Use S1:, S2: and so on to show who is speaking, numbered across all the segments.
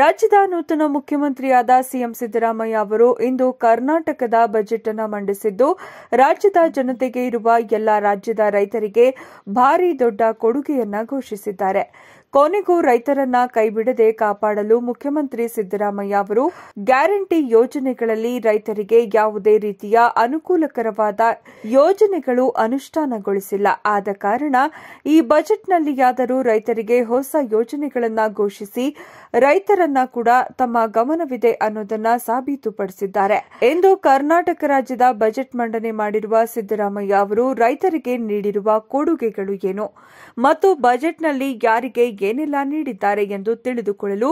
S1: ರಾಜ್ಯದ ನೂತನ ಮುಖ್ಯಮಂತ್ರಿಯಾದ ಸಿಎಂ ಸಿದ್ದರಾಮಯ್ಯ ಅವರು ಇಂದು ಕರ್ನಾಟಕದ ಬಜೆಟ್ ಅನ್ನು ಮಂಡಿಸಿದ್ದು ರಾಜ್ಯದ ಜನತೆಗೆ ಇರುವ ಎಲ್ಲ ರಾಜ್ಯದ ರೈತರಿಗೆ ಭಾರೀ ದೊಡ್ಡ ಕೊಡುಗೆಯನ್ನ ಘೋಷಿಸಿದ್ದಾರೆ ಕೊನೆಗೂ ರೈತರನ್ನ ಕೈಬಿಡದೆ ಕಾಪಾಡಲು ಮುಖ್ಯಮಂತ್ರಿ ಸಿದ್ದರಾಮಯ್ಯ ಅವರು ಗ್ಯಾರಂಟಿ ಯೋಜನೆಗಳಲ್ಲಿ ರೈತರಿಗೆ ಯಾವುದೇ ರೀತಿಯ ಅನುಕೂಲಕರವಾದ ಯೋಜನೆಗಳು ಅನುಷ್ಠಾನಗೊಳಿಸಿಲ್ಲ ಆದ ಕಾರಣ ಈ ಬಜೆಟ್ನಲ್ಲಿಯಾದರೂ ರೈತರಿಗೆ ಹೊಸ ಯೋಜನೆಗಳನ್ನು ಘೋಷಿಸಿ ರೈತರ ಇವೆರಡರನ್ನ ಕೂಡ ತಮ್ಮ ಗಮನವಿದೆ ಅನ್ನೋದನ್ನ ಸಾಬೀತುಪಡಿಸಿದ್ದಾರೆ ಎಂದು ಕರ್ನಾಟಕ ರಾಜ್ಯದ ಬಜೆಟ್ ಮಂಡನೆ ಮಾಡಿರುವ ಸಿದ್ದರಾಮಯ್ಯ ಅವರು ರೈತರಿಗೆ ನೀಡಿರುವ ಕೊಡುಗೆಗಳು ಏನು ಮತ್ತು ಬಜೆಟ್ನಲ್ಲಿ ಯಾರಿಗೆ ಏನೆಲ್ಲ ನೀಡಿದ್ದಾರೆ ಎಂದು ತಿಳಿದುಕೊಳ್ಳಲು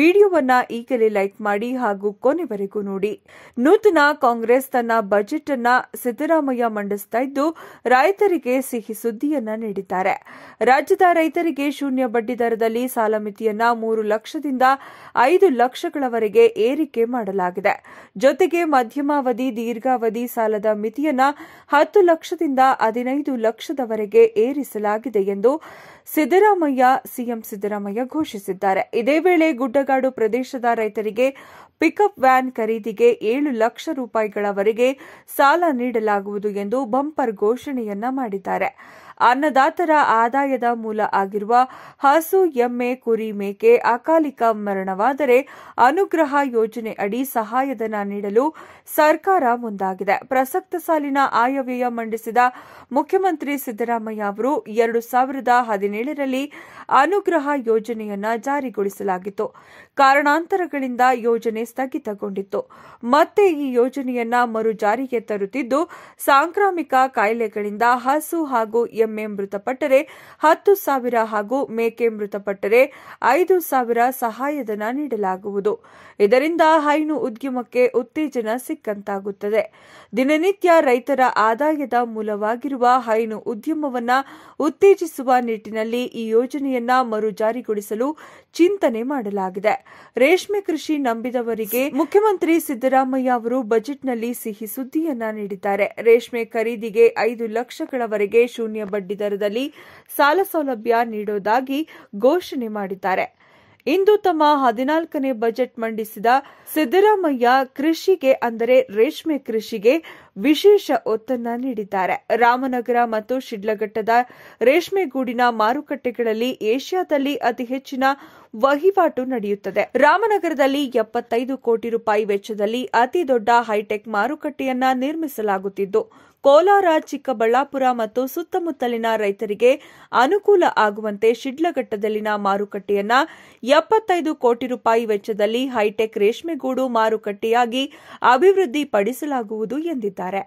S1: ವಿಡಿಯೋವನ್ನ ಈಗಲೇ ಲೈಕ್ ಮಾಡಿ ಹಾಗೂ ಕೊನೆವರೆಗೂ ನೋಡಿ ನೂತನ ಕಾಂಗ್ರೆಸ್ ತನ್ನ ಬಜೆಟ್ ಅನ್ನ ಸಿದ್ದರಾಮಯ್ಯ ಮಂಡಿಸ್ತಾ ಇದ್ದು ರೈತರಿಗೆ ಸಿಹಿ ಸುದ್ದಿಯನ್ನ ನೀಡಿದ್ದಾರೆ ರಾಜ್ಯದ ರೈತರಿಗೆ ಶೂನ್ಯ ಬಡ್ಡಿದರದಲ್ಲಿ ದರದಲ್ಲಿ ಸಾಲ ಮಿತಿಯನ್ನ ಮೂರು ಲಕ್ಷದಿಂದ ಐದು ಲಕ್ಷಗಳವರೆಗೆ ಏರಿಕೆ ಮಾಡಲಾಗಿದೆ ಜೊತೆಗೆ ಮಧ್ಯಮಾವಧಿ ದೀರ್ಘಾವಧಿ ಸಾಲದ ಮಿತಿಯನ್ನ ಹತ್ತು ಲಕ್ಷದಿಂದ ಹದಿನೈದು ಲಕ್ಷದವರೆಗೆ ಏರಿಸಲಾಗಿದೆ ಎಂದು ಸಿದ್ದರಾಮಯ್ಯ ಸಿಎಂ ಸಿದ್ದರಾಮಯ್ಯ ಘೋಷಿಸಿದ್ದಾರೆ ಇದೇ ವೇಳೆ ಗುಡ್ಡಗಾಡು ಪ್ರದೇಶದ ರೈತರಿಗೆ ಪಿಕಪ್ ವ್ಯಾನ್ ಖರೀದಿಗೆ ಏಳು ಲಕ್ಷ ರೂಪಾಯಿಗಳವರೆಗೆ ಸಾಲ ನೀಡಲಾಗುವುದು ಎಂದು ಬಂಪರ್ ಘೋಷಣೆಯನ್ನ ಮಾಡಿದ್ದಾರೆ ಅನ್ನದಾತರ ಆದಾಯದ ಮೂಲ ಆಗಿರುವ ಹಸು ಎಮ್ಮೆ ಕುರಿ ಮೇಕೆ ಅಕಾಲಿಕ ಮರಣವಾದರೆ ಅನುಗ್ರಹ ಯೋಜನೆ ಅಡಿ ಸಹಾಯಧನ ನೀಡಲು ಸರ್ಕಾರ ಮುಂದಾಗಿದೆ ಪ್ರಸಕ್ತ ಸಾಲಿನ ಆಯವ್ಯಯ ಮಂಡಿಸಿದ ಮುಖ್ಯಮಂತ್ರಿ ಸಿದ್ದರಾಮಯ್ಯ ಅವರು ಎರಡು ಸಾವಿರದ ಹದಿನೇಳರಲ್ಲಿ ಅನುಗ್ರಹ ಯೋಜನೆಯನ್ನ ಜಾರಿಗೊಳಿಸಲಾಗಿತ್ತು ಕಾರಣಾಂತರಗಳಿಂದ ಯೋಜನೆ ಸ್ಥಗಿತಗೊಂಡಿತ್ತು ಮತ್ತೆ ಈ ಯೋಜನೆಯನ್ನ ಮರು ಜಾರಿಗೆ ತರುತ್ತಿದ್ದು ಸಾಂಕ್ರಾಮಿಕ ಕಾಯಿಲೆಗಳಿಂದ ಹಸು ಹಾಗೂ ಎಮ್ಮೆ ಮೃತಪಟ್ಟರೆ ಹತ್ತು ಸಾವಿರ ಹಾಗೂ ಮೇಕೆ ಮೃತಪಟ್ಟರೆ ಐದು ಸಾವಿರ ಸಹಾಯಧನ ನೀಡಲಾಗುವುದು ಇದರಿಂದ ಹೈನು ಉದ್ಯಮಕ್ಕೆ ಉತ್ತೇಜನ ಸಿಕ್ಕಂತಾಗುತ್ತದೆ ದಿನನಿತ್ಯ ರೈತರ ಆದಾಯದ ಮೂಲವಾಗಿರುವ ಹೈನು ಉದ್ಯಮವನ್ನು ಉತ್ತೇಜಿಸುವ ನಿಟ್ಟಿನಲ್ಲಿ ಈ ಯೋಜನೆಯನ್ನ ಮರು ಜಾರಿಗೊಳಿಸಲು ಚಿಂತನೆ ಮಾಡಲಾಗಿದೆ ರೇಷ್ಮೆ ಕೃಷಿ ನಂಬಿದವರಿಗೆ ಮುಖ್ಯಮಂತ್ರಿ ಸಿದ್ದರಾಮಯ್ಯ ಅವರು ಬಜೆಟ್ನಲ್ಲಿ ಸಿಹಿ ಸುದ್ದಿಯನ್ನ ನೀಡಿದ್ದಾರೆ ರೇಷ್ಮೆ ಖರೀದಿಗೆ ಐದು ಲಕ್ಷಗಳವರೆಗೆ ಶೂನ್ಯ ಬಡ್ಡಿ ದರದಲ್ಲಿ ಸಾಲ ಸೌಲಭ್ಯ ನೀಡೋದಾಗಿ ಘೋಷಣೆ ಮಾಡಿದ್ದಾರೆ ಇಂದು ತಮ್ಮ ಹದಿನಾಲ್ಕನೇ ಬಜೆಟ್ ಮಂಡಿಸಿದ ಸಿದ್ದರಾಮಯ್ಯ ಕೃಷಿಗೆ ಅಂದರೆ ರೇಷ್ಮೆ ಕೃಷಿಗೆ ವಿಶೇಷ ಒತ್ತನ್ನ ನೀಡಿದ್ದಾರೆ ರಾಮನಗರ ಮತ್ತು ಶಿಡ್ಲಘಟ್ಟದ ರೇಷ್ಮೆಗೂಡಿನ ಮಾರುಕಟ್ಟೆಗಳಲ್ಲಿ ಏಷ್ಯಾದಲ್ಲಿ ಅತಿ ಹೆಚ್ಚಿನ ವಹಿವಾಟು ನಡೆಯುತ್ತದೆ ರಾಮನಗರದಲ್ಲಿ ಎಪ್ಪತ್ತೈದು ಕೋಟಿ ರೂಪಾಯಿ ವೆಚ್ಚದಲ್ಲಿ ಅತಿ ದೊಡ್ಡ ಹೈಟೆಕ್ ಮಾರುಕಟ್ಟೆಯನ್ನ ನಿರ್ಮಿಸಲಾಗುತ್ತಿದ್ದು ಕೋಲಾರ ಚಿಕ್ಕಬಳ್ಳಾಪುರ ಮತ್ತು ಸುತ್ತಮುತ್ತಲಿನ ರೈತರಿಗೆ ಅನುಕೂಲ ಆಗುವಂತೆ ಶಿಡ್ಲಘಟ್ಟದಲ್ಲಿನ ಮಾರುಕಟ್ಟೆಯನ್ನ ಎಪ್ಪತ್ತೈದು ಕೋಟಿ ರೂಪಾಯಿ ವೆಚ್ಚದಲ್ಲಿ ಹೈಟೆಕ್ ರೇಷ್ಮೆಗೂಡು ಮಾರುಕಟ್ಟೆಯಾಗಿ ಅಭಿವೃದ್ಧಿಪಡಿಸಲಾಗುವುದು ಎಂದಿದ್ದಾರೆ